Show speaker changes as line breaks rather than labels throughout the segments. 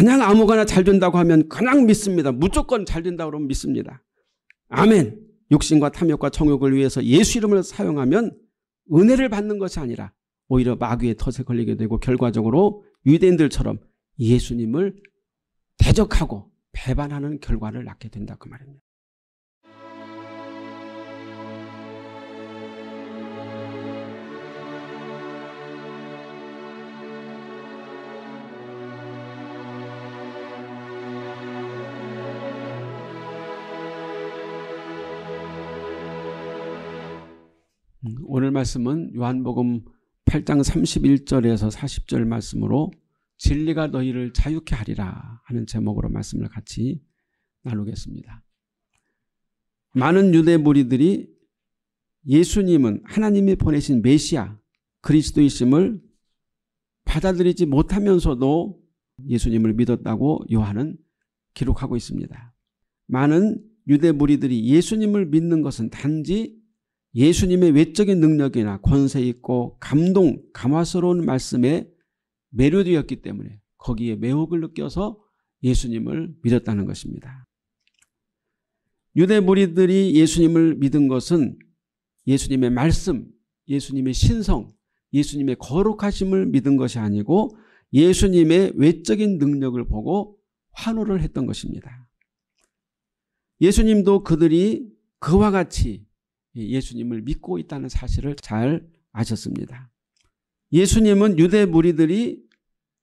그냥 아무거나 잘 된다고 하면 그냥 믿습니다. 무조건 잘 된다고 하면 믿습니다. 아멘. 육신과 탐욕과 정욕을 위해서 예수 이름을 사용하면 은혜를 받는 것이 아니라 오히려 마귀의 덫에 걸리게 되고 결과적으로 유대인들처럼 예수님을 대적하고 배반하는 결과를 낳게 된다 그 말입니다. 오늘 말씀은 요한복음 8장 31절에서 40절 말씀으로 진리가 너희를 자유케 하리라 하는 제목으로 말씀을 같이 나누겠습니다. 많은 유대 무리들이 예수님은 하나님이 보내신 메시아 그리스도이심을 받아들이지 못하면서도 예수님을 믿었다고 요한은 기록하고 있습니다. 많은 유대 무리들이 예수님을 믿는 것은 단지 예수님의 외적인 능력이나 권세 있고 감동, 감화스러운 말씀에 매료되었기 때문에 거기에 매혹을 느껴서 예수님을 믿었다는 것입니다. 유대 무리들이 예수님을 믿은 것은 예수님의 말씀, 예수님의 신성, 예수님의 거룩하심을 믿은 것이 아니고 예수님의 외적인 능력을 보고 환호를 했던 것입니다. 예수님도 그들이 그와 같이 예수님을 믿고 있다는 사실을 잘 아셨습니다. 예수님은 유대 무리들이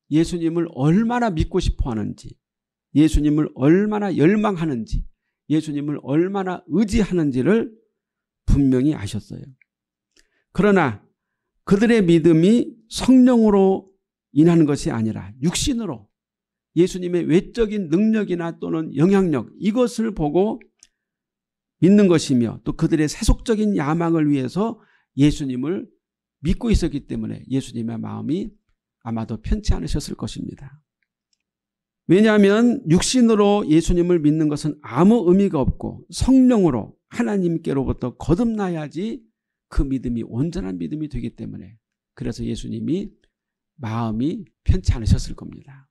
예수님을 얼마나 믿고 싶어 하는지, 예수님을 얼마나 열망하는지, 예수님을 얼마나 의지하는지를 분명히 아셨어요. 그러나 그들의 믿음이 성령으로 인하 것이 아니라 육신으로 예수님의 외적인 능력이나 또는 영향력 이것을 보고 믿는 것이며 또 그들의 세속적인 야망을 위해서 예수님을 믿고 있었기 때문에 예수님의 마음이 아마도 편치 않으셨을 것입니다. 왜냐하면 육신으로 예수님을 믿는 것은 아무 의미가 없고 성령으로 하나님께로부터 거듭나야지 그 믿음이 온전한 믿음이 되기 때문에 그래서 예수님이 마음이 편치 않으셨을 겁니다.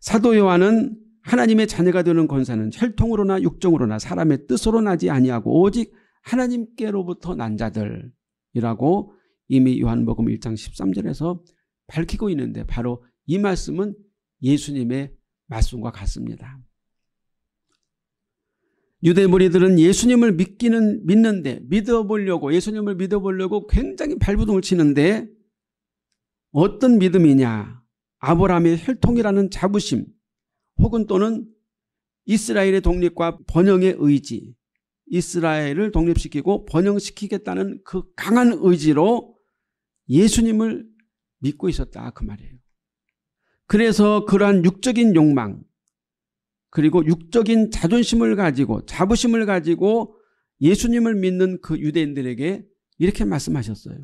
사도 요한은 하나님의 자녀가 되는 권사는 혈통으로나 육정으로나 사람의 뜻으로 나지 아니하고 오직 하나님께로부터 난 자들이라고 이미 요한복음 1장 13절에서 밝히고 있는데 바로 이 말씀은 예수님의 말씀과 같습니다. 유대 무리들은 예수님을 믿기는 믿는데 믿어보려고 예수님을 믿어보려고 굉장히 발부둥을 치는데 어떤 믿음이냐 아브라함의 혈통이라는 자부심 혹은 또는 이스라엘의 독립과 번영의 의지 이스라엘을 독립시키고 번영시키겠다는 그 강한 의지로 예수님을 믿고 있었다 그 말이에요. 그래서 그러한 육적인 욕망 그리고 육적인 자존심을 가지고 자부심을 가지고 예수님을 믿는 그 유대인들에게 이렇게 말씀하셨어요.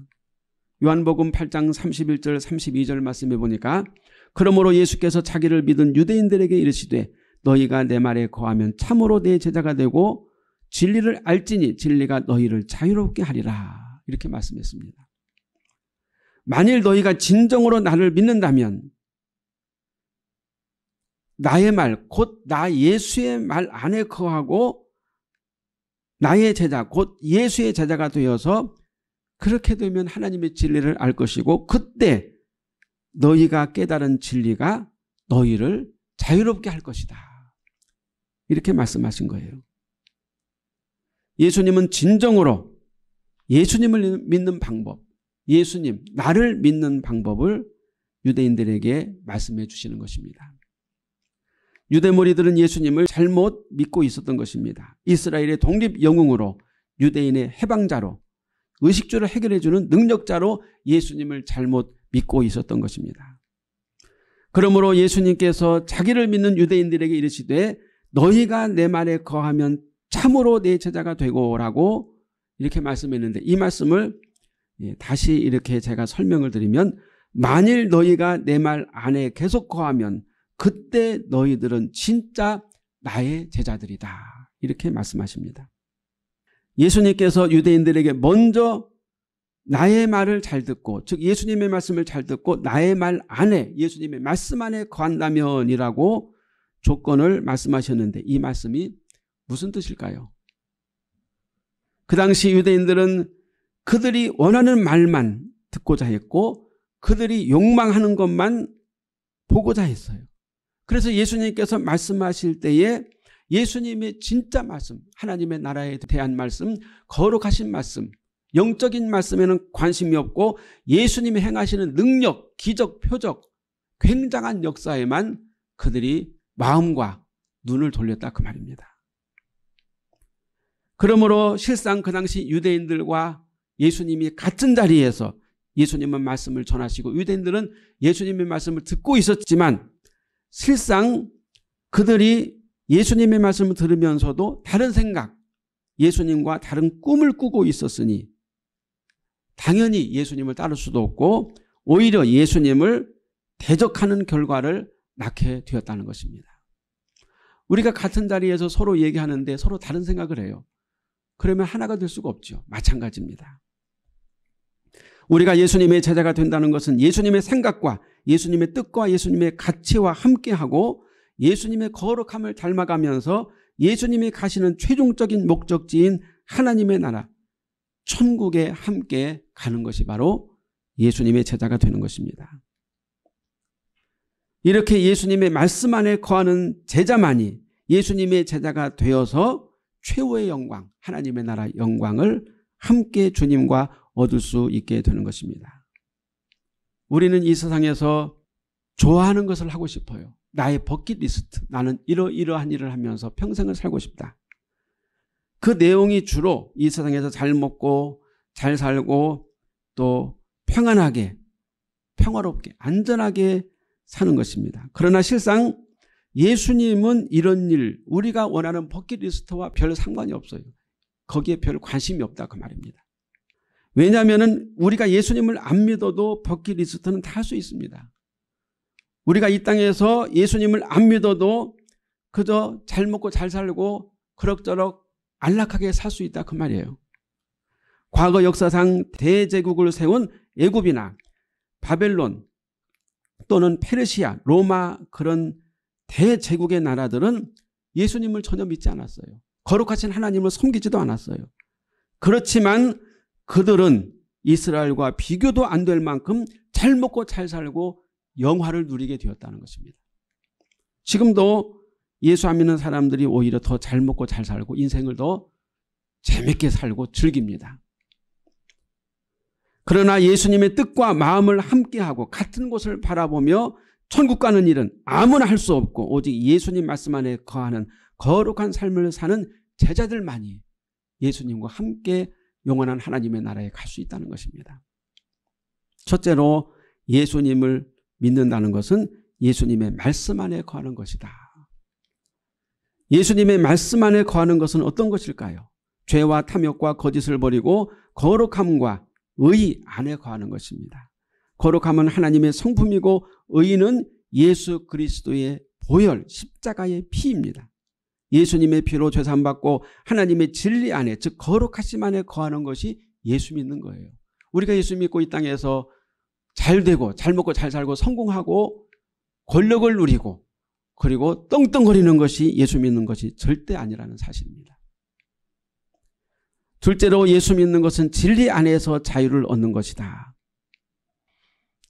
요한복음 8장 31절 32절 말씀해 보니까 그러므로 예수께서 자기를 믿은 유대인들에게 이르시되 너희가 내 말에 거하면 참으로 내 제자가 되고 진리를 알지니 진리가 너희를 자유롭게 하리라 이렇게 말씀했습니다. 만일 너희가 진정으로 나를 믿는다면 나의 말, 곧 나 예수의 말 안에 거하고 나의 제자, 곧 예수의 제자가 되어서 그렇게 되면 하나님의 진리를 알 것이고 그때 너희가 깨달은 진리가 너희를 자유롭게 할 것이다. 이렇게 말씀하신 거예요. 예수님은 진정으로 예수님을 믿는 방법, 예수님, 나를 믿는 방법을 유대인들에게 말씀해 주시는 것입니다. 유대 머리들은 예수님을 잘못 믿고 있었던 것입니다. 이스라엘의 독립 영웅으로 유대인의 해방자로 의식주를 해결해 주는 능력자로 예수님을 잘못 믿고 있었던 것입니다. 그러므로 예수님께서 자기를 믿는 유대인들에게 이르시되 너희가 내 말에 거하면 참으로 내 제자가 되고라고 이렇게 말씀했는데 이 말씀을 예, 다시 이렇게 제가 설명을 드리면 만일 너희가 내 말 안에 계속 거하면 그때 너희들은 진짜 나의 제자들이다. 이렇게 말씀하십니다. 예수님께서 유대인들에게 먼저 나의 말을 잘 듣고 즉 예수님의 말씀을 잘 듣고 나의 말 안에 예수님의 말씀 안에 거한다면이라고 조건을 말씀하셨는데 이 말씀이 무슨 뜻일까요? 그 당시 유대인들은 그들이 원하는 말만 듣고자 했고 그들이 욕망하는 것만 보고자 했어요. 그래서 예수님께서 말씀하실 때에 예수님의 진짜 말씀, 하나님의 나라에 대한 말씀, 거룩하신 말씀, 영적인 말씀에는 관심이 없고 예수님이 행하시는 능력, 기적, 표적, 굉장한 역사에만 그들이 마음과 눈을 돌렸다 그 말입니다. 그러므로 실상 그 당시 유대인들과 예수님이 같은 자리에서 예수님은 말씀을 전하시고 유대인들은 예수님의 말씀을 듣고 있었지만 실상 그들이 예수님의 말씀을 들으면서도 다른 생각, 예수님과 다른 꿈을 꾸고 있었으니 당연히 예수님을 따를 수도 없고 오히려 예수님을 대적하는 결과를 낳게 되었다는 것입니다. 우리가 같은 자리에서 서로 얘기하는데 서로 다른 생각을 해요. 그러면 하나가 될 수가 없죠. 마찬가지입니다. 우리가 예수님의 제자가 된다는 것은 예수님의 생각과 예수님의 뜻과 예수님의 가치와 함께하고 예수님의 거룩함을 닮아가면서 예수님이 가시는 최종적인 목적지인 하나님의 나라 천국에 함께 가는 것이 바로 예수님의 제자가 되는 것입니다. 이렇게 예수님의 말씀 안에 거하는 제자만이 예수님의 제자가 되어서 최후의 영광 하나님의 나라 영광을 함께 주님과 얻을 수 있게 되는 것입니다. 우리는 이 세상에서 좋아하는 것을 하고 싶어요. 나의 버킷리스트 나는 이러이러한 일을 하면서 평생을 살고 싶다. 그 내용이 주로 이 세상에서 잘 먹고 잘 살고 또 평안하게 평화롭게 안전하게 사는 것입니다. 그러나 실상 예수님은 이런 일 우리가 원하는 버킷리스트와 별 상관이 없어요. 거기에 별 관심이 없다 그 말입니다. 왜냐하면 우리가 예수님을 안 믿어도 버킷리스트는 다 할 수 있습니다. 우리가 이 땅에서 예수님을 안 믿어도 그저 잘 먹고 잘 살고 그럭저럭 안락하게 살 수 있다 그 말이에요. 과거 역사상 대제국을 세운 애굽이나 바벨론 또는 페르시아, 로마 그런 대제국의 나라들은 예수님을 전혀 믿지 않았어요. 거룩하신 하나님을 섬기지도 않았어요. 그렇지만 그들은 이스라엘과 비교도 안 될 만큼 잘 먹고 잘 살고 영화를 누리게 되었다는 것입니다. 지금도 예수 안 믿는 사람들이 오히려 더 잘 먹고 잘 살고 인생을 더 재밌게 살고 즐깁니다. 그러나 예수님의 뜻과 마음을 함께하고 같은 곳을 바라보며 천국 가는 일은 아무나 할 수 없고 오직 예수님 말씀 안에 거하는 거룩한 삶을 사는 제자들만이 예수님과 함께 영원한 하나님의 나라에 갈 수 있다는 것입니다. 첫째로 예수님을 믿는다는 것은 예수님의 말씀 안에 거하는 것이다. 예수님의 말씀 안에 거하는 것은 어떤 것일까요? 죄와 탐욕과 거짓을 버리고 거룩함과 의 안에 거하는 것입니다. 거룩함은 하나님의 성품이고 의는 예수 그리스도의 보혈 십자가의 피입니다. 예수님의 피로 죄산 받고 하나님의 진리 안에 즉 거룩하심 안에 거하는 것이 예수 믿는 거예요. 우리가 예수 믿고 이 땅에서 잘 되고 잘 먹고 잘 살고 성공하고 권력을 누리고 그리고 떵떵거리는 것이 예수 믿는 것이 절대 아니라는 사실입니다. 둘째로 예수 믿는 것은 진리 안에서 자유를 얻는 것이다.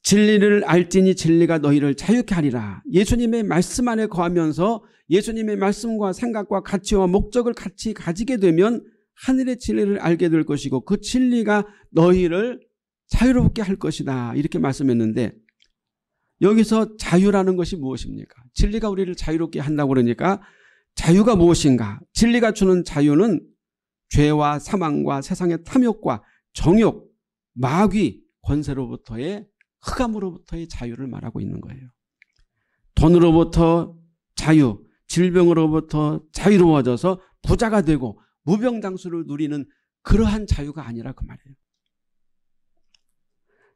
진리를 알지니 진리가 너희를 자유케 하리라. 예수님의 말씀 안에 거하면서 예수님의 말씀과 생각과 가치와 목적을 같이 가지게 되면 하늘의 진리를 알게 될 것이고 그 진리가 너희를 자유롭게 할 것이다. 이렇게 말씀했는데 여기서 자유라는 것이 무엇입니까? 진리가 우리를 자유롭게 한다고 그러니까 자유가 무엇인가? 진리가 주는 자유는 죄와 사망과 세상의 탐욕과 정욕, 마귀, 권세로부터의 흑암으로부터의 자유를 말하고 있는 거예요. 돈으로부터 자유, 질병으로부터 자유로워져서 부자가 되고 무병장수를 누리는 그러한 자유가 아니라 그 말이에요.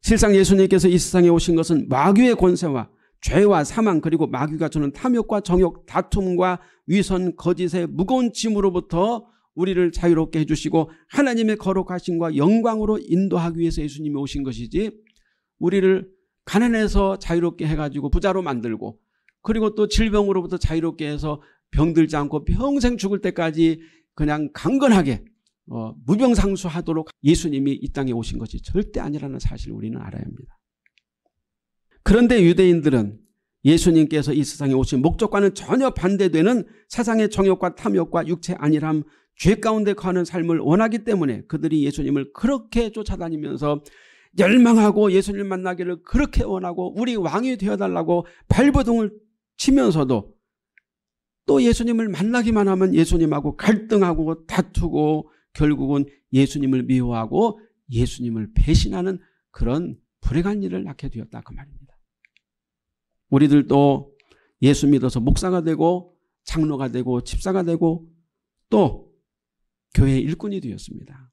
실상 예수님께서 이 세상에 오신 것은 마귀의 권세와 죄와 사망 그리고 마귀가 주는 탐욕과 정욕, 다툼과 위선, 거짓의 무거운 짐으로부터 우리를 자유롭게 해주시고 하나님의 거룩하신과 영광으로 인도하기 위해서 예수님이 오신 것이지 우리를 가난해서 자유롭게 해가지고 부자로 만들고 그리고 또 질병으로부터 자유롭게 해서 병들지 않고 평생 죽을 때까지 그냥 강건하게 어, 무병상수하도록 예수님이 이 땅에 오신 것이 절대 아니라는 사실을 우리는 알아야 합니다. 그런데 유대인들은 예수님께서 이 세상에 오신 목적과는 전혀 반대되는 세상의 정욕과 탐욕과 육체 안일함, 죄 가운데 거는 삶을 원하기 때문에 그들이 예수님을 그렇게 쫓아다니면서 열망하고 예수님 만나기를 그렇게 원하고 우리 왕이 되어달라고 발버둥을 치면서도 또 예수님을 만나기만 하면 예수님하고 갈등하고 다투고 결국은 예수님을 미워하고 예수님을 배신하는 그런 불행한 일을 낳게 되었다 그 말입니다. 우리들도 예수 믿어서 목사가 되고 장로가 되고 집사가 되고 또 교회 일꾼이 되었습니다.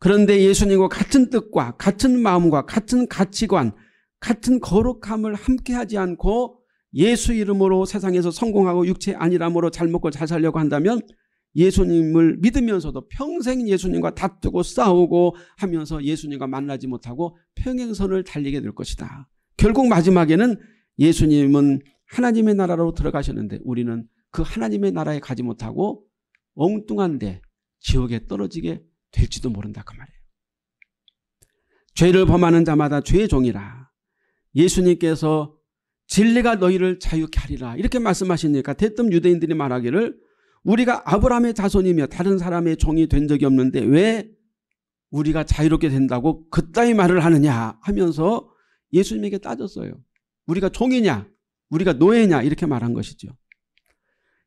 그런데 예수님과 같은 뜻과 같은 마음과 같은 가치관 같은 거룩함을 함께하지 않고 예수 이름으로 세상에서 성공하고 육체 아니함으로 잘 먹고 잘 살려고 한다면 예수님을 믿으면서도 평생 예수님과 다투고 싸우고 하면서 예수님과 만나지 못하고 평행선을 달리게 될 것이다. 결국 마지막에는 예수님은 하나님의 나라로 들어가셨는데 우리는 그 하나님의 나라에 가지 못하고 엉뚱한데 지옥에 떨어지게 될지도 모른다 그 말이에요. 죄를 범하는 자마다 죄의 종이라 예수님께서 진리가 너희를 자유케 하리라 이렇게 말씀하시니까 대뜸 유대인들이 말하기를 우리가 아브라함의 자손이며 다른 사람의 종이 된 적이 없는데 왜 우리가 자유롭게 된다고 그따위 말을 하느냐 하면서 예수님에게 따졌어요. 우리가 종이냐 우리가 노예냐 이렇게 말한 것이죠.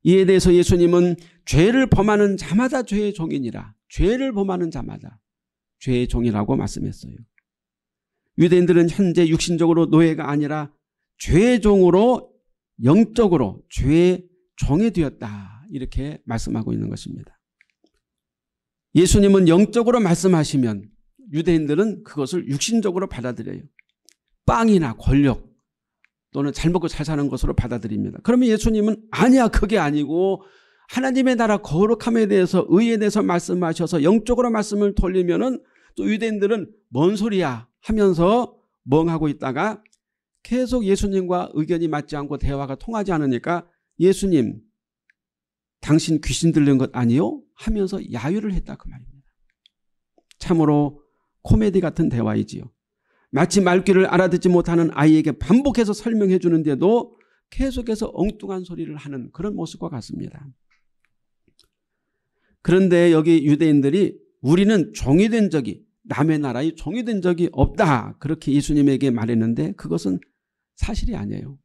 이에 대해서 예수님은 죄를 범하는 자마다 죄의 종이니라 죄를 범하는 자마다 죄의 종이라고 말씀했어요. 유대인들은 현재 육신적으로 노예가 아니라 죄의 종으로 영적으로 죄의 종이 되었다. 이렇게 말씀하고 있는 것입니다. 예수님은 영적으로 말씀하시면 유대인들은 그것을 육신적으로 받아들여요. 빵이나 권력 또는 잘 먹고 잘 사는 것으로 받아들입니다. 그러면 예수님은 아니야 그게 아니고 하나님의 나라 거룩함에 대해서 의에 대해서 말씀하셔서 영적으로 말씀을 돌리면은 또 유대인들은 뭔 소리야 하면서 멍하고 있다가 계속 예수님과 의견이 맞지 않고 대화가 통하지 않으니까 예수님 당신 귀신 들린 것 아니요? 하면서 야유를 했다 그 말입니다. 참으로 코미디 같은 대화이지요. 마치 말귀를 알아듣지 못하는 아이에게 반복해서 설명해 주는데도 계속해서 엉뚱한 소리를 하는 그런 모습과 같습니다. 그런데 여기 유대인들이 우리는 종이 된 적이 남의 나라의 종이 된 적이 없다 그렇게 예수님에게 말했는데 그것은 사실이 아니에요.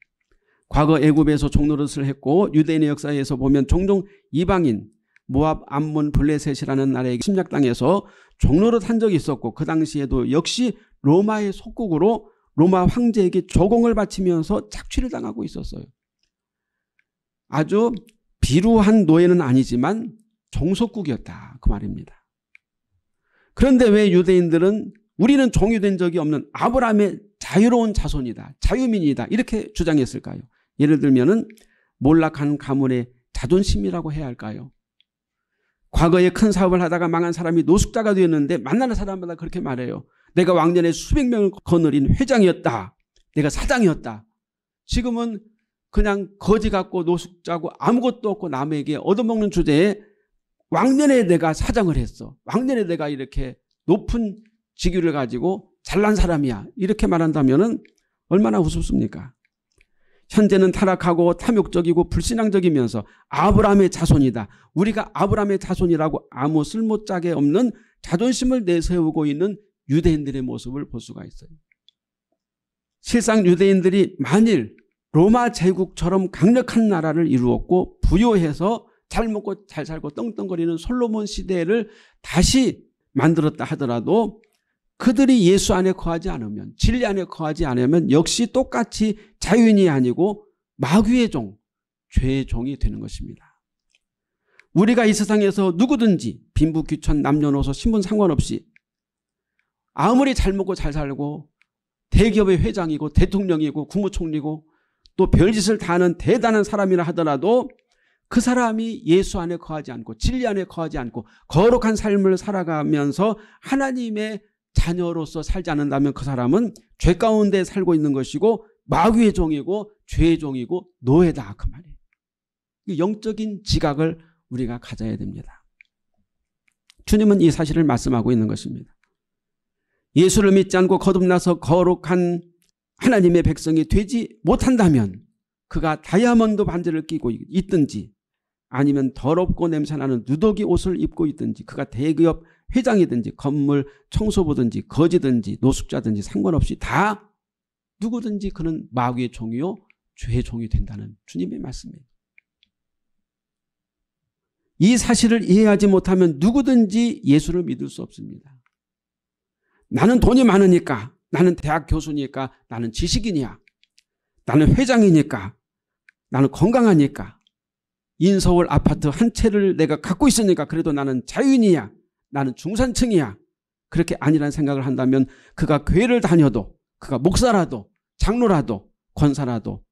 과거 애굽에서 종노릇을 했고 유대인의 역사에서 보면 종종 이방인 모압, 암몬, 블레셋이라는 나라의 침략당에서 종로릇 한 적이 있었고 그 당시에도 역시 로마의 속국으로 로마 황제에게 조공을 바치면서 착취를 당하고 있었어요. 아주 비루한 노예는 아니지만 종속국이었다 그 말입니다. 그런데 왜 유대인들은 우리는 종이 된 적이 없는 아브라함의 자유로운 자손이다. 자유민이다. 이렇게 주장했을까요? 예를 들면은 몰락한 가문의 자존심이라고 해야 할까요? 과거에 큰 사업을 하다가 망한 사람이 노숙자가 되었는데 만나는 사람마다 그렇게 말해요. 내가 왕년에 수백 명을 거느린 회장이었다. 내가 사장이었다. 지금은 그냥 거지 같고 노숙자고 아무것도 없고 남에게 얻어먹는 주제에 왕년에 내가 사장을 했어. 왕년에 내가 이렇게 높은 직위를 가지고 잘난 사람이야. 이렇게 말한다면 은 얼마나 우습습니까? 현재는 타락하고 탐욕적이고 불신앙적이면서 아브라함의 자손이다. 우리가 아브라함의 자손이라고 아무 쓸모짝에 없는 자존심을 내세우고 있는 유대인들의 모습을 볼 수가 있어요. 실상 유대인들이 만일 로마 제국처럼 강력한 나라를 이루었고 부여해서 잘 먹고 잘 살고 떵떵거리는 솔로몬 시대를 다시 만들었다 하더라도 그들이 예수 안에 거하지 않으면 진리 안에 거하지 않으면 역시 똑같이 자유인이 아니고 마귀의 종, 죄의 종이 되는 것입니다. 우리가 이 세상에서 누구든지 빈부 귀천 남녀노소 신분 상관없이 아무리 잘 먹고 잘 살고 대기업의 회장이고 대통령이고 국무총리고 또 별짓을 다하는 대단한 사람이라 하더라도 그 사람이 예수 안에 거하지 않고 진리 안에 거하지 않고 거룩한 삶을 살아가면서 하나님의 자녀로서 살지 않는다면 그 사람은 죄 가운데 살고 있는 것이고 마귀의 종이고 죄의 종이고 노예다 그 말이에요. 영적인 지각을 우리가 가져야 됩니다. 주님은 이 사실을 말씀하고 있는 것입니다. 예수를 믿지 않고 거듭나서 거룩한 하나님의 백성이 되지 못한다면 그가 다이아몬드 반지를 끼고 있든지 아니면 더럽고 냄새나는 누더기 옷을 입고 있든지 그가 대기업 회장이든지 건물 청소부든지 거지든지 노숙자든지 상관없이 다 누구든지 그는 마귀의 종이요 죄의 종이 된다는 주님의 말씀입에요이 사실을 이해하지 못하면 누구든지 예수를 믿을 수 없습니다. 나는 돈이 많으니까 나는 대학 교수니까 나는 지식인이야. 나는 회장이니까 나는 건강하니까 인서울 아파트 한 채를 내가 갖고 있으니까 그래도 나는 자유인이야. 나는 중산층이야. 그렇게 아니라는 생각을 한다면 그가 교회를 다녀도 그가 목사라도 장로라도 권사라도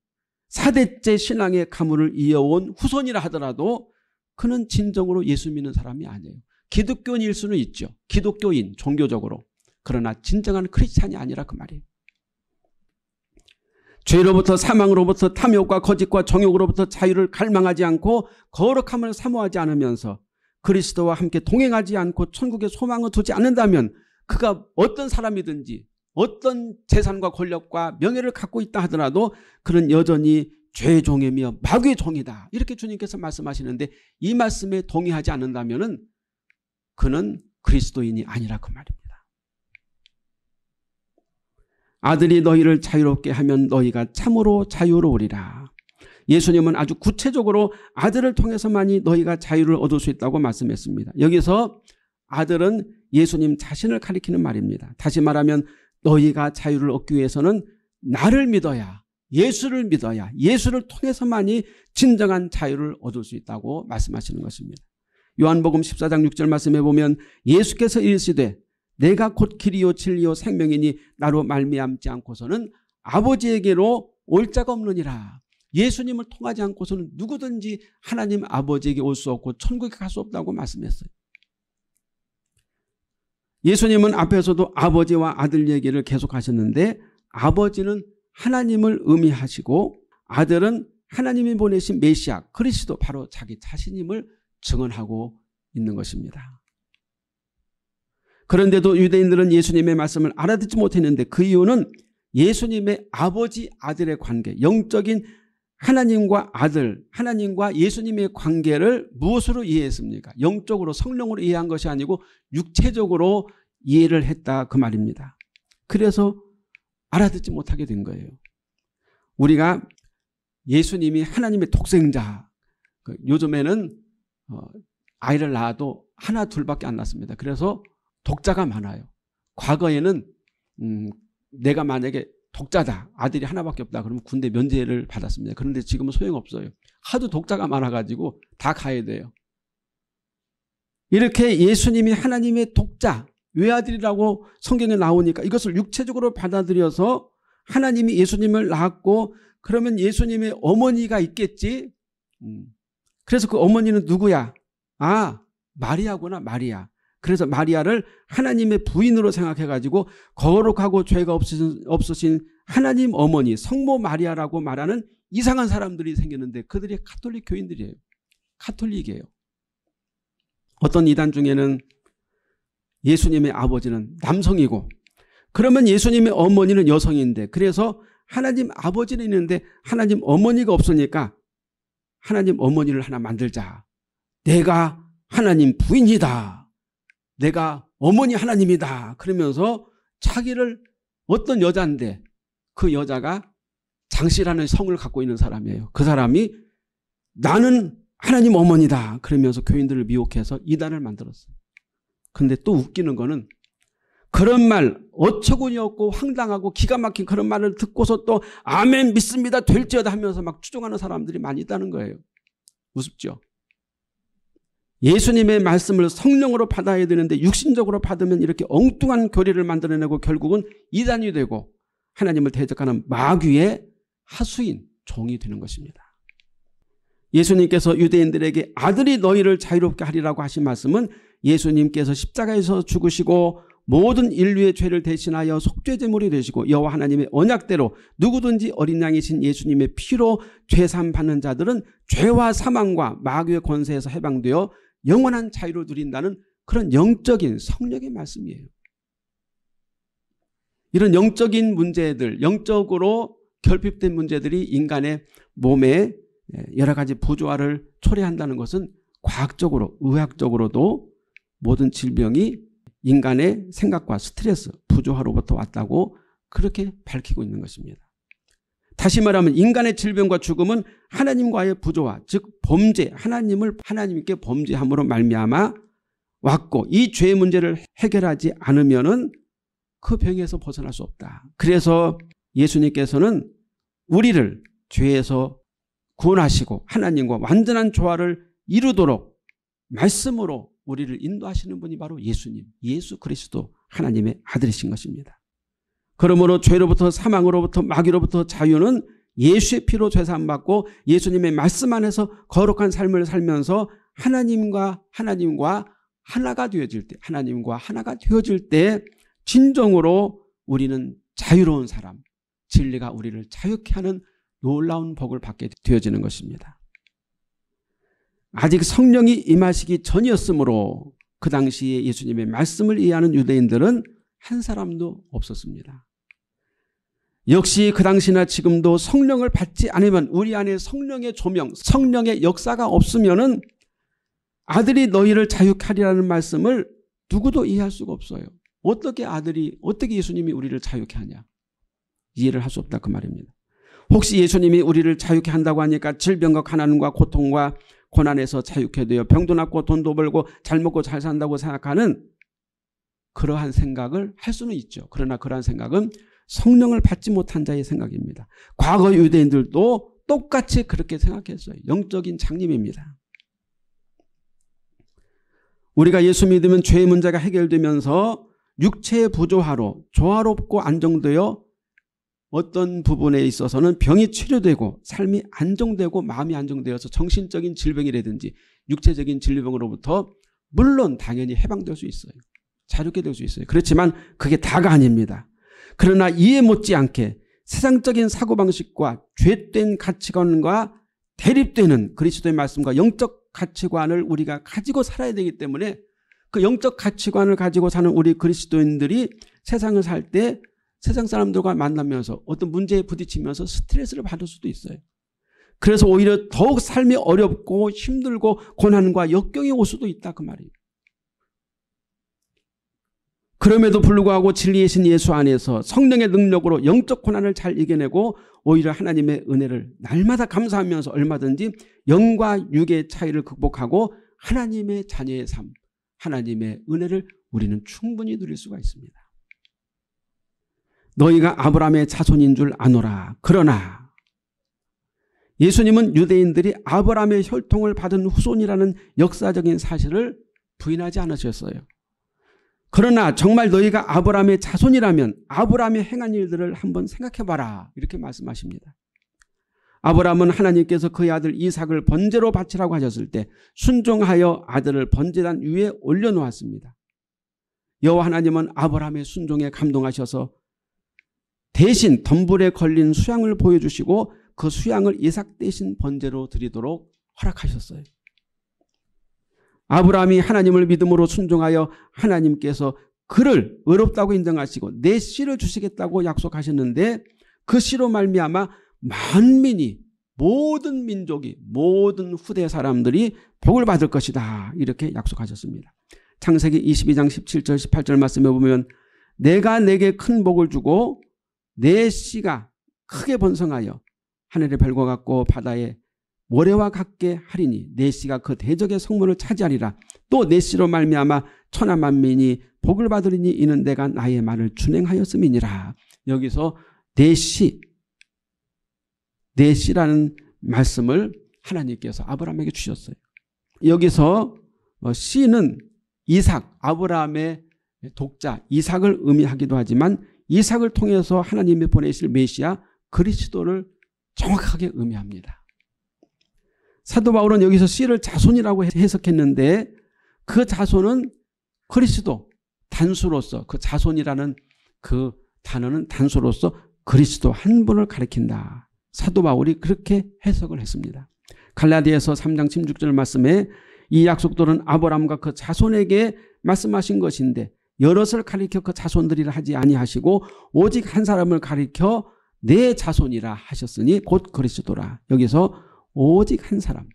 사대째 신앙의 가문을 이어온 후손이라 하더라도 그는 진정으로 예수 믿는 사람이 아니에요. 기독교인일 수는 있죠. 기독교인 종교적으로. 그러나 진정한 크리스찬이 아니라 그 말이에요. 죄로부터 사망으로부터 탐욕과 거짓과 정욕으로부터 자유를 갈망하지 않고 거룩함을 사모하지 않으면서 그리스도와 함께 동행하지 않고 천국에 소망을 두지 않는다면 그가 어떤 사람이든지 어떤 재산과 권력과 명예를 갖고 있다 하더라도 그는 여전히 죄의 종이며 마귀의 종이다. 이렇게 주님께서 말씀하시는데 이 말씀에 동의하지 않는다면 그는 그리스도인이 아니라 그 말입니다. 아들이 너희를 자유롭게 하면 너희가 참으로 자유로우리라. 예수님은 아주 구체적으로 아들을 통해서만이 너희가 자유를 얻을 수 있다고 말씀했습니다. 여기서 아들은 예수님 자신을 가리키는 말입니다. 다시 말하면 너희가 자유를 얻기 위해서는 나를 믿어야 예수를 믿어야 예수를 통해서만이 진정한 자유를 얻을 수 있다고 말씀하시는 것입니다. 요한복음 14장 6절 말씀해 보면 예수께서 일시되 내가 곧 길이요 진리요 생명이니 나로 말미암지 않고서는 아버지에게로 올 자가 없느니라. 예수님을 통하지 않고서는 누구든지 하나님 아버지에게 올 수 없고 천국에 갈 수 없다고 말씀했어요. 예수님은 앞에서도 아버지와 아들 얘기를 계속 하셨는데 아버지는 하나님을 의미하시고 아들은 하나님이 보내신 메시아 그리스도 바로 자기 자신임을 증언하고 있는 것입니다. 그런데도 유대인들은 예수님의 말씀을 알아듣지 못했는데 그 이유는 예수님의 아버지 아들의 관계 영적인 하나님과 아들, 하나님과 예수님의 관계를 무엇으로 이해했습니까? 영적으로 성령으로 이해한 것이 아니고 육체적으로 이해를 했다 그 말입니다. 그래서 알아듣지 못하게 된 거예요. 우리가 예수님이 하나님의 독생자 그 요즘에는 어, 아이를 낳아도 하나 둘밖에 안 낳습니다. 그래서 독자가 많아요. 과거에는 음, 내가 만약에 독자다. 아들이 하나밖에 없다. 그러면 군대 면제를 받았습니다. 그런데 지금은 소용없어요. 하도 독자가 많아가지고 다 가야 돼요. 이렇게 예수님이 하나님의 독자, 외아들이라고 성경에 나오니까 이것을 육체적으로 받아들여서 하나님이 예수님을 낳았고 그러면 예수님의 어머니가 있겠지. 음. 그래서 그 어머니는 누구야? 아 마리아구나 마리아. 그래서 마리아를 하나님의 부인으로 생각해가지고 거룩하고 죄가 없으신, 없으신 하나님 어머니 성모 마리아라고 말하는 이상한 사람들이 생겼는데 그들이 카톨릭 교인들이에요. 카톨릭이에요. 어떤 이단 중에는 예수님의 아버지는 남성이고 그러면 예수님의 어머니는 여성인데 그래서 하나님 아버지는 있는데 하나님 어머니가 없으니까 하나님 어머니를 하나 만들자. 내가 하나님 부인이다. 내가 어머니 하나님이다 그러면서 자기를 어떤 여자인데 그 여자가 장씨라는 성을 갖고 있는 사람이에요. 그 사람이 나는 하나님 어머니다 그러면서 교인들을 미혹해서 이단을 만들었어요. 근데 또 웃기는 거는 그런 말 어처구니 없고 황당하고 기가 막힌 그런 말을 듣고서 또 아멘 믿습니다 될지어다 하면서 막 추종하는 사람들이 많이 있다는 거예요. 우습죠? 예수님의 말씀을 성령으로 받아야 되는데 육신적으로 받으면 이렇게 엉뚱한 교리를 만들어내고 결국은 이단이 되고 하나님을 대적하는 마귀의 하수인 종이 되는 것입니다. 예수님께서 유대인들에게 아들이 너희를 자유롭게 하리라고 하신 말씀은 예수님께서 십자가에서 죽으시고 모든 인류의 죄를 대신하여 속죄제물이 되시고 여호와 하나님의 언약대로 누구든지 어린 양이신 예수님의 피로 죄삼 받는 자들은 죄와 사망과 마귀의 권세에서 해방되어 영원한 자유를 누린다는 그런 영적인 성령의 말씀이에요. 이런 영적인 문제들, 영적으로 결핍된 문제들이 인간의 몸에 예, 여러 가지 부조화를 초래한다는 것은 과학적으로, 의학적으로도 모든 질병이 인간의 생각과 스트레스, 부조화로부터 왔다고 그렇게 밝히고 있는 것입니다. 다시 말하면 인간의 질병과 죽음은 하나님과의 부조화 즉 범죄 하나님을 하나님께 범죄함으로 말미암아 왔고 이 죄 문제를 해결하지 않으면 은그 병에서 벗어날 수 없다. 그래서 예수님께서는 우리를 죄에서 구원하시고 하나님과 완전한 조화를 이루도록 말씀으로 우리를 인도하시는 분이 바로 예수님 예수 그리스도 하나님의 아들이신 것입니다. 그러므로 죄로부터 사망으로부터 마귀로부터 자유는 예수의 피로 죄사함받고 예수님의 말씀 안에서 거룩한 삶을 살면서 하나님과 하나님과 하나가 되어질 때 하나님과 하나가 되어질 때 진정으로 우리는 자유로운 사람 진리가 우리를 자유케 하는 놀라운 복을 받게 되어지는 것입니다. 아직 성령이 임하시기 전이었으므로 그 당시에 예수님의 말씀을 이해하는 유대인들은 한 사람도 없었습니다. 역시 그 당시나 지금도 성령을 받지 않으면 우리 안에 성령의 조명, 성령의 역사가 없으면은 아들이 너희를 자유케하리라는 말씀을 누구도 이해할 수가 없어요. 어떻게 아들이 어떻게 예수님이 우리를 자유케 하냐? 이해를 할 수 없다 그 말입니다. 혹시 예수님이 우리를 자유케 한다고 하니까 질병과 가난과 고통과 고난에서 자유케 되어 병도 낫고 돈도 벌고 잘 먹고 잘 산다고 생각하는 그러한 생각을 할 수는 있죠. 그러나 그러한 생각은 성령을 받지 못한 자의 생각입니다. 과거 유대인들도 똑같이 그렇게 생각했어요. 영적인 장님입니다. 우리가 예수 믿으면 죄의 문제가 해결되면서 육체의 부조화로 조화롭고 안정되어 어떤 부분에 있어서는 병이 치료되고 삶이 안정되고 마음이 안정되어서 정신적인 질병이라든지 육체적인 질병으로부터 물론 당연히 해방될 수 있어요. 자유롭게 될 수 있어요. 그렇지만 그게 다가 아닙니다. 그러나 이해 못지않게 세상적인 사고방식과 죄된 가치관과 대립되는 그리스도의 말씀과 영적 가치관을 우리가 가지고 살아야 되기 때문에 그 영적 가치관을 가지고 사는 우리 그리스도인들이 세상을 살 때 세상 사람들과 만나면서 어떤 문제에 부딪히면서 스트레스를 받을 수도 있어요. 그래서 오히려 더욱 삶이 어렵고 힘들고 고난과 역경이 올 수도 있다 그 말이에요. 그럼에도 불구하고 진리의 신 예수 안에서 성령의 능력으로 영적 고난을 잘 이겨내고 오히려 하나님의 은혜를 날마다 감사하면서 얼마든지 영과 육의 차이를 극복하고 하나님의 자녀의 삶, 하나님의 은혜를 우리는 충분히 누릴 수가 있습니다. 너희가 아브라함의 자손인 줄 아노라. 그러나 예수님은 유대인들이 아브라함의 혈통을 받은 후손이라는 역사적인 사실을 부인하지 않으셨어요. 그러나 정말 너희가 아브라함의 자손이라면 아브라함의 행한 일들을 한번 생각해봐라. 이렇게 말씀하십니다. 아브라함은 하나님께서 그의 아들 이삭을 번제로 바치라고 하셨을 때 순종하여 아들을 번제단 위에 올려놓았습니다. 여호와 하나님은 아브라함의 순종에 감동하셔서 대신 덤불에 걸린 수양을 보여주시고 그 수양을 이삭 대신 번제로 드리도록 허락하셨어요. 아브라함이 하나님을 믿음으로 순종하여 하나님께서 그를 어렵다고 인정하시고 내 씨를 주시겠다고 약속하셨는데 그 씨로 말미암아 만민이 모든 민족이 모든 후대 사람들이 복을 받을 것이다 이렇게 약속하셨습니다. 창세기 22장 17절 18절 말씀해 보면 내가 내게 큰 복을 주고 내 씨가 크게 번성하여 하늘의 별과 같고 바다의 모래와 같게 하리니 내 씨가 그 대적의 성문을 차지하리라 또내 씨로 말미암아 천하 만민이 복을 받으리니 이는 내가 나의 말을 준행하였음이니라 여기서 내시 내시라는 말씀을 하나님께서 아브라함에게 주셨어요. 여기서 시는 어, 이삭 아브라함의 독자 이삭을 의미하기도 하지만 이삭을 통해서 하나님이 보내실 메시아 그리스도를 정확하게 의미합니다. 사도 바울은 여기서 씨를 자손이라고 해석했는데 그 자손은 그리스도 단수로서 그 자손이라는 그 단어는 단수로서 그리스도 한 분을 가리킨다. 사도 바울이 그렇게 해석을 했습니다. 갈라디에서 3장 16절 말씀에 이 약속들은 아브라함과 그 자손에게 말씀하신 것인데 여럿을 가리켜 그 자손들이라 하지 아니하시고 오직 한 사람을 가리켜 내 자손이라 하셨으니 곧 그리스도라. 여기서 오직 한 사람.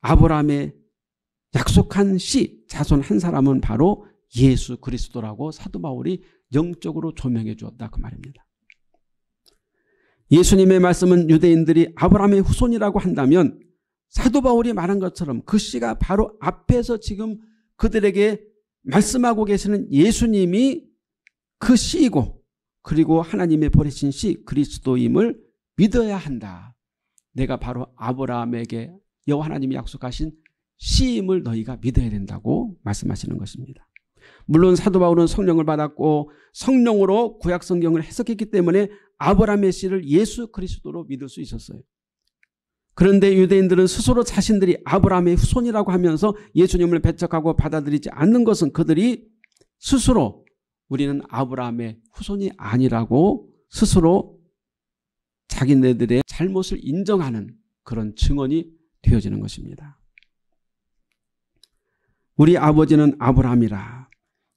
아브라함의 약속한 씨, 자손 한 사람은 바로 예수 그리스도라고 사도 바울이 영적으로 조명해 주었다 그 말입니다. 예수님의 말씀은 유대인들이 아브라함의 후손이라고 한다면 사도 바울이 말한 것처럼 그 씨가 바로 앞에서 지금 그들에게 말씀하고 계시는 예수님이 그 씨이고 그리고 하나님의 보내신 씨 그리스도임을 믿어야 한다. 내가 바로 아브라함에게 여호와 하나님이 약속하신 시임을 너희가 믿어야 된다고 말씀하시는 것입니다. 물론 사도 바울은 성령을 받았고 성령으로 구약 성경을 해석했기 때문에 아브라함의 씨를 예수 그리스도로 믿을 수 있었어요. 그런데 유대인들은 스스로 자신들이 아브라함의 후손이라고 하면서 예수님을 배척하고 받아들이지 않는 것은 그들이 스스로 우리는 아브라함의 후손이 아니라고 스스로 자기네들의 잘못을 인정하는 그런 증언이 되어지는 것입니다. 우리 아버지는 아브라함이라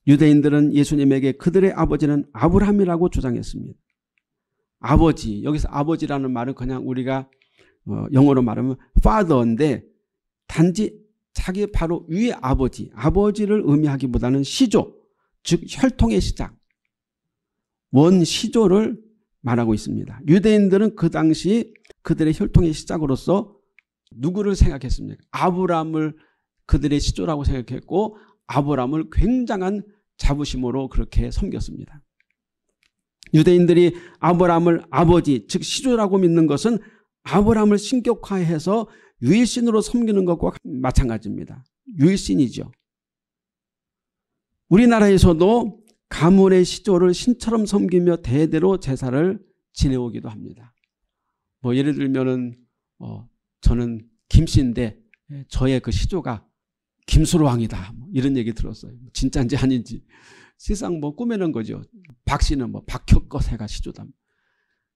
유대인들은 예수님에게 그들의 아버지는 아브라함이라고 주장했습니다. 아버지 여기서 아버지라는 말은 그냥 우리가 어, 영어로 말하면 father인데 단지 자기 바로 위의 아버지 아버지를 의미하기보다는 시조 즉 혈통의 시작 원시조를 말하고 있습니다. 유대인들은 그 당시 그들의 혈통의 시작으로서 누구를 생각했습니까? 아브라함을 그들의 시조라고 생각했고 아브라함을 굉장한 자부심으로 그렇게 섬겼습니다. 유대인들이 아브라함을 아버지 즉 시조라고 믿는 것은 아브라함을 신격화해서 유일신으로 섬기는 것과 마찬가지입니다. 유일신이죠. 우리나라에서도 가문의 시조를 신처럼 섬기며 대대로 제사를 지내오기도 합니다. 뭐 예를 들면은 어 저는 김씨인데 예, 저의 그 시조가 김수로 왕이다 뭐 이런 얘기 들었어요. 진짜인지 아닌지 세상 뭐 꾸며낸 거죠. 박씨는 뭐 박혁거세가 시조다.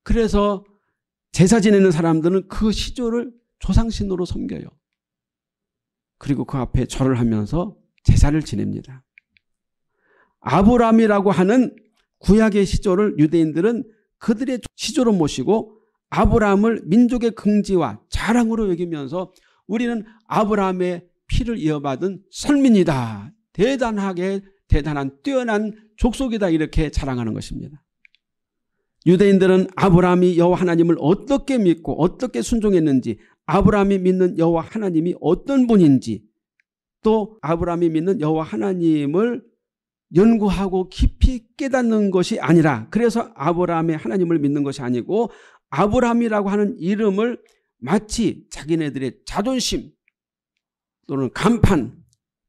그래서 제사 지내는 사람들은 그 시조를 조상신으로 섬겨요. 그리고 그 앞에 절을 하면서 제사를 지냅니다. 아브람이라고 하는 구약의 시조를 유대인들은 그들의 시조로 모시고 아브람을 민족의 긍지와 자랑으로 여기면서 우리는 아브람의 피를 이어받은 선민이다. 대단하게 대단한 뛰어난 족속이다 이렇게 자랑하는 것입니다. 유대인들은 아브라함이 여호와 하나님을 어떻게 믿고 어떻게 순종했는지 아브라함이 믿는 여호와 하나님이 어떤 분인지 또 아브라함이 믿는 여호와 하나님을 연구하고 깊이 깨닫는 것이 아니라 그래서 아브라함의 하나님을 믿는 것이 아니고 아브라함이라고 하는 이름을 마치 자기네들의 자존심 또는 간판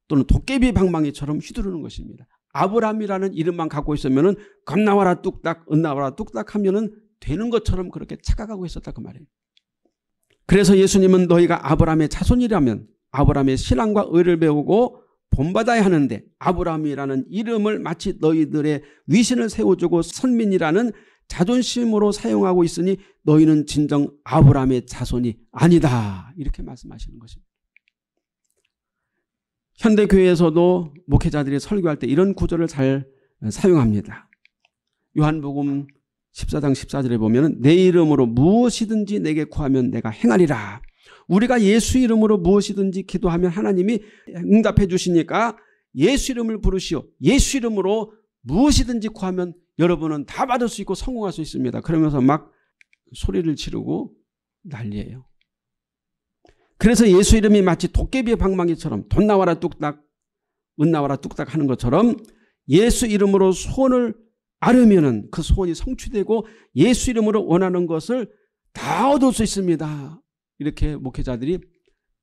또는 도깨비 방망이처럼 휘두르는 것입니다. 아브라함이라는 이름만 갖고 있으면 은 겁나와라 뚝딱 은나와라 뚝딱 하면 은 되는 것처럼 그렇게 착각하고 있었다 그 말이에요. 그래서 예수님은 너희가 아브라함의 자손이라면 아브라함의 신앙과 의를 배우고 본받아야 하는데 아브라함이라는 이름을 마치 너희들의 위신을 세워주고 선민이라는 자존심으로 사용하고 있으니 너희는 진정 아브라함의 자손이 아니다. 이렇게 말씀하시는 것입니다. 현대교회에서도 목회자들이 설교할 때 이런 구절을 잘 사용합니다. 요한복음 14장 14절에 보면 내 이름으로 무엇이든지 내게 구하면 내가 행하리라. 우리가 예수 이름으로 무엇이든지 기도하면 하나님이 응답해 주시니까 예수 이름을 부르시오. 예수 이름으로 무엇이든지 구하면 여러분은 다 받을 수 있고 성공할 수 있습니다. 그러면서 막 소리를 지르고 난리예요. 그래서 예수 이름이 마치 도깨비의 방망이처럼 돈 나와라 뚝딱 은 나와라 뚝딱 하는 것처럼 예수 이름으로 소원을 아르면은 그 소원이 성취되고 예수 이름으로 원하는 것을 다 얻을 수 있습니다. 이렇게 목회자들이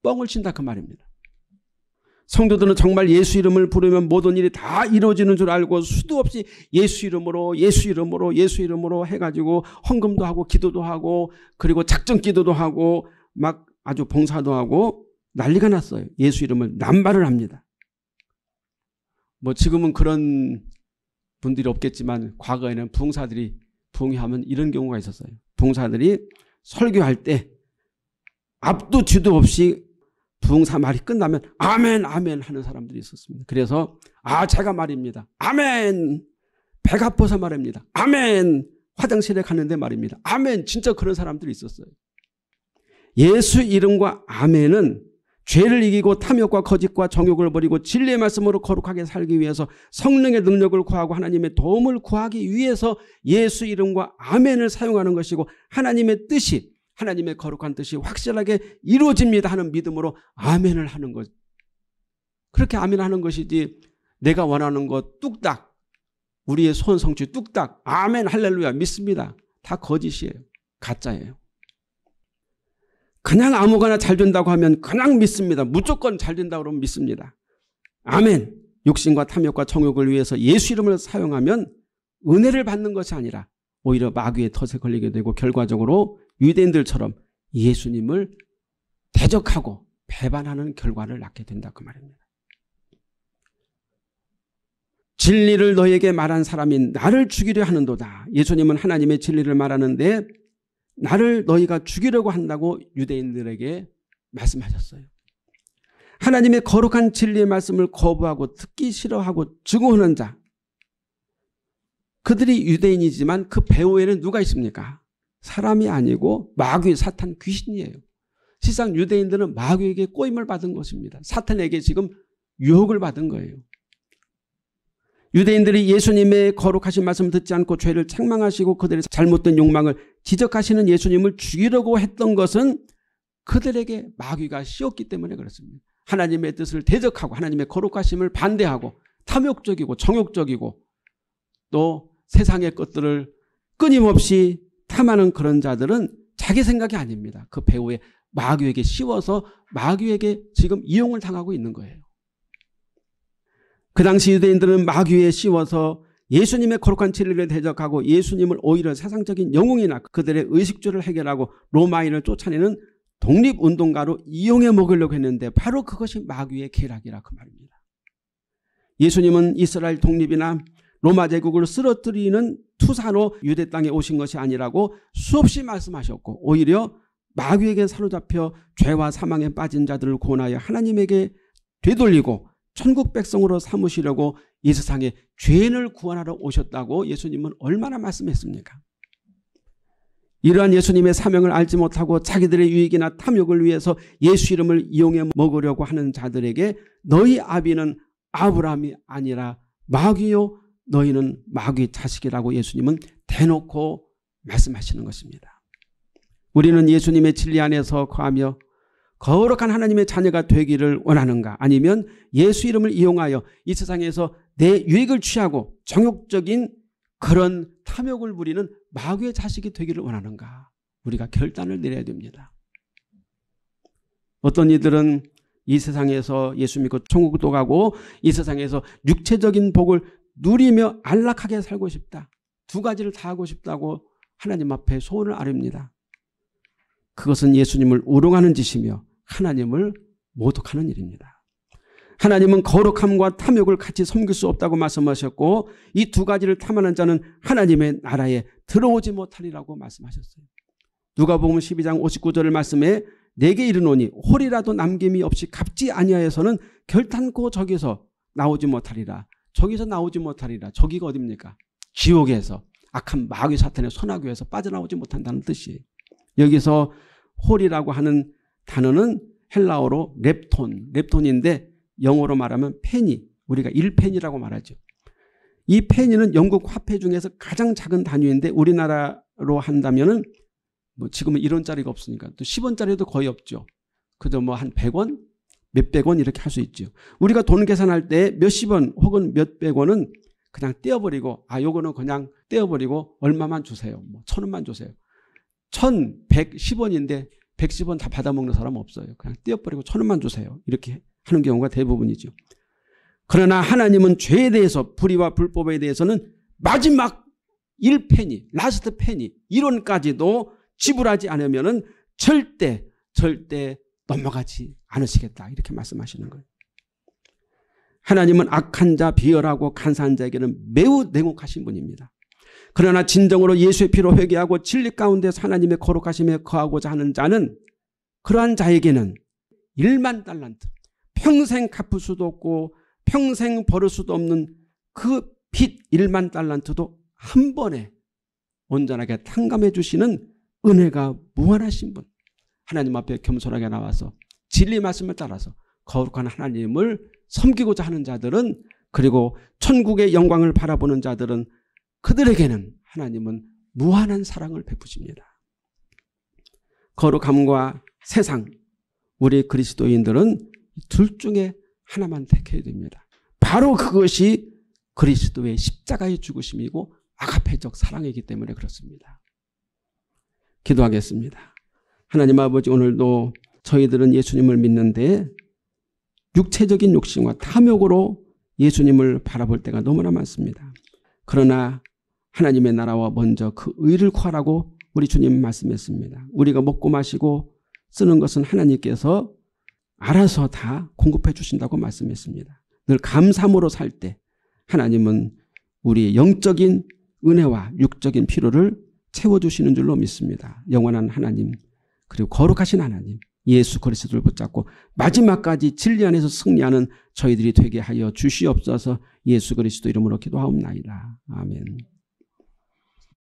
뻥을 친다 그 말입니다. 성도들은 정말 예수 이름을 부르면 모든 일이 다 이루어지는 줄 알고 수도 없이 예수 이름으로 예수 이름으로 예수 이름으로 해가지고 헌금도 하고 기도도 하고 그리고 작전 기도도 하고 막 아주 봉사도 하고 난리가 났어요. 예수 이름을 남발을 합니다. 뭐 지금은 그런 분들이 없겠지만 과거에는 봉사들이 부흥회하면 이런 경우가 있었어요. 봉사들이 설교할 때 앞도 뒤도 없이 부흥사 말이 끝나면 아멘 아멘 하는 사람들이 있었습니다. 그래서 아 제가 말입니다. 아멘 배가 아파서 말입니다. 아멘 화장실에 가는데 말입니다. 아멘 진짜 그런 사람들이 있었어요. 예수 이름과 아멘은 죄를 이기고 탐욕과 거짓과 정욕을 버리고 진리의 말씀으로 거룩하게 살기 위해서 성령의 능력을 구하고 하나님의 도움을 구하기 위해서 예수 이름과 아멘을 사용하는 것이고 하나님의 뜻이 하나님의 거룩한 뜻이 확실하게 이루어집니다 하는 믿음으로 아멘을 하는 것. 그렇게 아멘하는 것이지 내가 원하는 것 뚝딱 우리의 손 성취 뚝딱 아멘 할렐루야 믿습니다. 다 거짓이에요. 가짜예요. 그냥 아무거나 잘 된다고 하면 그냥 믿습니다. 무조건 잘 된다고 하면 믿습니다. 아멘. 육신과 탐욕과 정욕을 위해서 예수 이름을 사용하면 은혜를 받는 것이 아니라 오히려 마귀의 덫에 걸리게 되고 결과적으로 유대인들처럼 예수님을 대적하고 배반하는 결과를 낳게 된다 그 말입니다. 진리를 너에게 말한 사람이 나를 죽이려 하는도다. 예수님은 하나님의 진리를 말하는데 나를 너희가 죽이려고 한다고 유대인들에게 말씀하셨어요. 하나님의 거룩한 진리의 말씀을 거부하고 듣기 싫어하고 증오하는 자. 그들이 유대인이지만 그 배후에는 누가 있습니까? 사람이 아니고 마귀, 사탄, 귀신이에요. 실상 유대인들은 마귀에게 꼬임을 받은 것입니다. 사탄에게 지금 유혹을 받은 거예요. 유대인들이 예수님의 거룩하신 말씀 듣지 않고 죄를 책망하시고 그들의 잘못된 욕망을 지적하시는 예수님을 죽이려고 했던 것은 그들에게 마귀가 씌웠기 때문에 그렇습니다. 하나님의 뜻을 대적하고 하나님의 거룩하심을 반대하고 탐욕적이고 정욕적이고 또 세상의 것들을 끊임없이 탐하는 그런 자들은 자기 생각이 아닙니다. 그 배우의 마귀에게 씌워서 마귀에게 지금 이용을 당하고 있는 거예요. 그 당시 유대인들은 마귀에 씌워서 예수님의 거룩한 진리를 대적하고 예수님을 오히려 세상적인 영웅이나 그들의 의식주를 해결하고 로마인을 쫓아내는 독립운동가로 이용해 먹으려고 했는데 바로 그것이 마귀의 계략이라 그 말입니다. 예수님은 이스라엘 독립이나 로마 제국을 쓰러뜨리는 투사로 유대 땅에 오신 것이 아니라고 수없이 말씀하셨고 오히려 마귀에게 사로잡혀 죄와 사망에 빠진 자들을 구원하여 하나님에게 되돌리고 천국 백성으로 삼으시려고 이 세상에 죄인을 구원하러 오셨다고 예수님은 얼마나 말씀했습니까? 이러한 예수님의 사명을 알지 못하고 자기들의 유익이나 탐욕을 위해서 예수 이름을 이용해 먹으려고 하는 자들에게 너희 아비는 아브라함이 아니라 마귀요 너희는 마귀 자식이라고 예수님은 대놓고 말씀하시는 것입니다. 우리는 예수님의 진리 안에서 거하며 거룩한 하나님의 자녀가 되기를 원하는가 아니면 예수 이름을 이용하여 이 세상에서 내 유익을 취하고 정욕적인 그런 탐욕을 부리는 마귀의 자식이 되기를 원하는가 우리가 결단을 내려야 됩니다. 어떤 이들은 이 세상에서 예수 믿고 천국도 가고 이 세상에서 육체적인 복을 누리며 안락하게 살고 싶다. 두 가지를 다 하고 싶다고 하나님 앞에 소원을 아릅니다. 그것은 예수님을 우롱하는 짓이며 하나님을 모독하는 일입니다. 하나님은 거룩함과 탐욕을 같이 섬길 수 없다고 말씀하셨고 이 두 가지를 탐하는 자는 하나님의 나라에 들어오지 못하리라고 말씀하셨어요. 누가 보면 12장 59절을 말씀해 내게 이르노니 홀이라도 남김이 없이 갚지 아니하여서는 결단코 저기서 나오지 못하리라. 저기서 나오지 못하리라. 저기가 어딥니까? 지옥에서 악한 마귀 사탄의 소나귀에서 빠져나오지 못한다는 뜻이에요. 여기서 홀이라고 하는 단어는 헬라어로 렙톤, 렙톤인데 영어로 말하면 펜이, 우리가 1펜이라고 말하죠. 이펜이는 영국 화폐 중에서 가장 작은 단위인데 우리나라로 한다면은 뭐 지금은 1원짜리가 없으니까 또 10원짜리도 거의 없죠. 그저 뭐한 100원, 몇백 원 이렇게 할 수 있죠. 우리가 돈 계산할 때 몇십 원 혹은 몇백 원은 그냥 떼어버리고 아 요거는 그냥 떼어버리고 얼마만 주세요. 뭐 천 원만 주세요. 천 백십 원인데 백십 원 다 받아먹는 사람 없어요. 그냥 떼어버리고 천 원만 주세요. 이렇게 하는 경우가 대부분이죠. 그러나 하나님은 죄에 대해서 불의와 불법에 대해서는 마지막 1페이 라스트 페이 1원까지도 지불하지 않으면 절대 절대 넘어가지 않으시겠다 이렇게 말씀하시는 거예요. 하나님은 악한 자, 비열하고 간사한 자에게는 매우 냉혹하신 분입니다. 그러나 진정으로 예수의 피로 회개하고 진리 가운데서 하나님의 거룩하심에 거하고자 하는 자는 그러한 자에게는 1만 달란트, 평생 갚을 수도 없고 평생 벌을 수도 없는 그 빚 1만 달란트도 한 번에 온전하게 탕감해 주시는 은혜가 무한하신 분. 하나님 앞에 겸손하게 나와서 진리 말씀을 따라서 거룩한 하나님을 섬기고자 하는 자들은 그리고 천국의 영광을 바라보는 자들은 그들에게는 하나님은 무한한 사랑을 베푸십니다. 거룩함과 세상, 우리 그리스도인들은 둘 중에 하나만 택해야 됩니다. 바로 그것이 그리스도의 십자가의 죽으심이고 아가페적 사랑이기 때문에 그렇습니다. 기도하겠습니다. 하나님 아버지 오늘도 저희들은 예수님을 믿는데 육체적인 욕심과 탐욕으로 예수님을 바라볼 때가 너무나 많습니다. 그러나 하나님의 나라와 먼저 그 의를 구하라고 우리 주님 말씀했습니다. 우리가 먹고 마시고 쓰는 것은 하나님께서 알아서 다 공급해 주신다고 말씀했습니다. 늘감사으로살 때 하나님은 우리의 영적인 은혜와 육적인 필요를 채워주시는 줄로 믿습니다. 영원한 하나님 그리고 거룩하신 하나님 예수 그리스도를 붙잡고 마지막까지 진리 안에서 승리하는 저희들이 되게 하여 주시옵소서 예수 그리스도 이름으로 기도하옵나이다. 아멘.